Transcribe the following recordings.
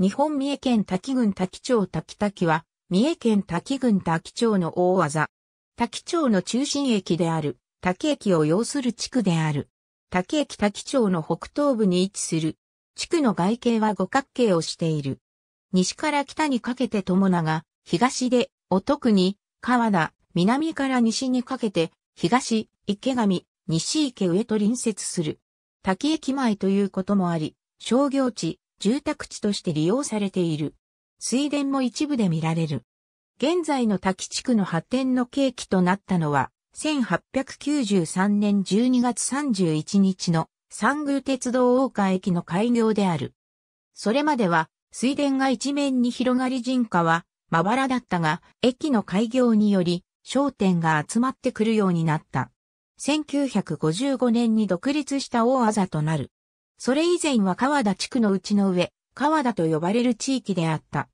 日本三重県滝郡滝町滝滝は、三重県滝郡滝町の大技。滝町の中心駅である、滝駅を要する地区である。滝駅滝町の北東部に位置する。地区の外形は五角形をしている。西から北にかけて友長、東で、お徳に、川田、南から西にかけて、東、池上、西池上と隣接する。滝駅前ということもあり、商業地、住宅地として利用されている。水田も一部で見られる。現在の滝地区の発展の契機となったのは、1893年12月31日の三宮鉄道大岡駅の開業である。それまでは水田が一面に広がり人家はまばらだったが、駅の開業により商店が集まってくるようになった。1955年に独立した大技となる。それ以前は川田地区のうちの上、川田と呼ばれる地域であった。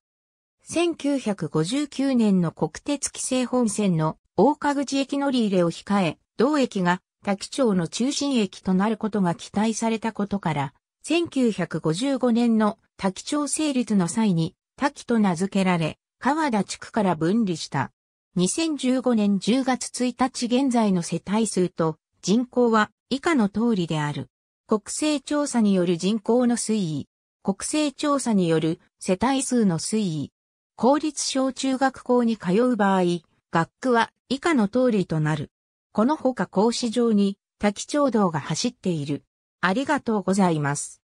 1959年の国鉄規制本線の大川口駅乗り入れを控え、同駅が滝町の中心駅となることが期待されたことから、1955年の滝町成立の際に滝と名付けられ、川田地区から分離した。2015年10月1日現在の世帯数と人口は以下の通りである。国勢調査による人口の推移、国勢調査による世帯数の推移、公立小中学校に通う場合、学区は以下の通りとなる。このほか格子状に多気町道が走っている。ありがとうございます。